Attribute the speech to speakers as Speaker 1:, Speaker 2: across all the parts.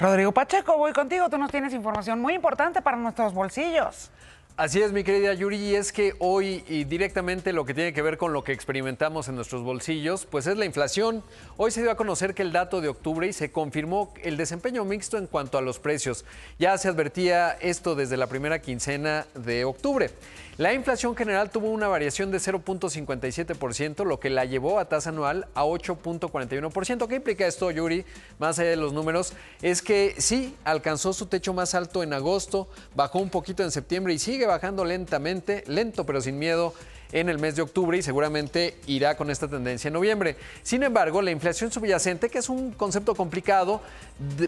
Speaker 1: Rodrigo Pacheco, voy contigo. Tú nos tienes información muy importante para nuestros bolsillos. Así es, mi querida Yuri, y es que hoy y directamente lo que tiene que ver con lo que experimentamos en nuestros bolsillos, pues es la inflación. Hoy se dio a conocer que el dato de octubre y se confirmó el desempeño mixto en cuanto a los precios. Ya se advertía esto desde la primera quincena de octubre. La inflación general tuvo una variación de 0.57%, lo que la llevó a tasa anual a 8.41%. ¿Qué implica esto, Yuri? Más allá de los números, es que sí, alcanzó su techo más alto en agosto, bajó un poquito en septiembre y sigue bajando lentamente, lento pero sin miedo en el mes de octubre y seguramente irá con esta tendencia en noviembre. Sin embargo, la inflación subyacente, que es un concepto complicado,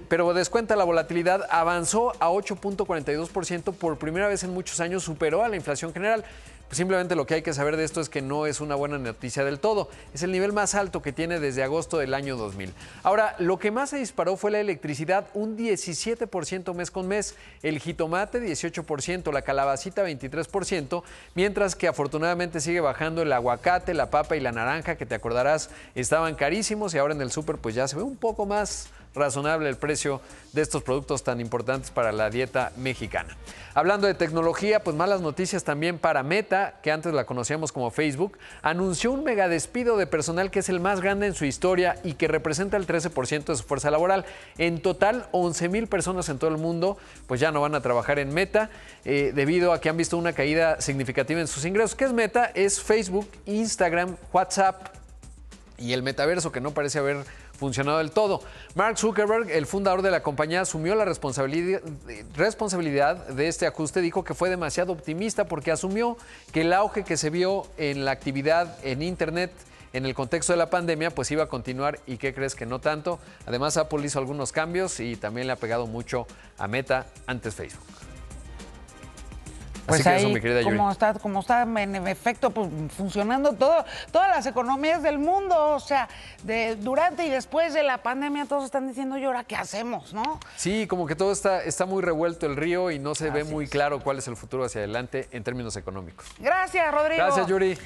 Speaker 1: pero descuenta la volatilidad, avanzó a 8.42% por primera vez en muchos años, superó a la inflación general simplemente lo que hay que saber de esto es que no es una buena noticia del todo. Es el nivel más alto que tiene desde agosto del año 2000. Ahora, lo que más se disparó fue la electricidad, un 17% mes con mes, el jitomate 18%, la calabacita 23%, mientras que afortunadamente sigue bajando el aguacate, la papa y la naranja, que te acordarás estaban carísimos y ahora en el súper pues ya se ve un poco más razonable el precio de estos productos tan importantes para la dieta mexicana. Hablando de tecnología, pues malas noticias también para Meta, que antes la conocíamos como Facebook, anunció un mega despido de personal que es el más grande en su historia y que representa el 13% de su fuerza laboral. En total, 11 mil personas en todo el mundo pues ya no van a trabajar en Meta eh, debido a que han visto una caída significativa en sus ingresos. ¿Qué es Meta? Es Facebook, Instagram, WhatsApp, y el metaverso que no parece haber funcionado del todo. Mark Zuckerberg, el fundador de la compañía, asumió la responsabilidad, de este ajuste. Dijo que fue demasiado optimista porque asumió que el auge que se vio en la actividad en Internet en el contexto de la pandemia, pues iba a continuar y qué crees que no tanto. Además, Apple hizo algunos cambios y también le ha pegado mucho a Meta, antes Facebook. Pues Así eso, mi querida como
Speaker 2: como está en efecto pues, funcionando todo, todas las economías del mundo, o sea, durante y después de la pandemia todos están diciendo, ¿y ahora qué hacemos, no?
Speaker 1: Sí, como que todo está, está muy revuelto el río y no se ve muy claro cuál es el futuro hacia adelante en términos económicos.
Speaker 2: Gracias, Rodrigo. Gracias,
Speaker 1: Yuri.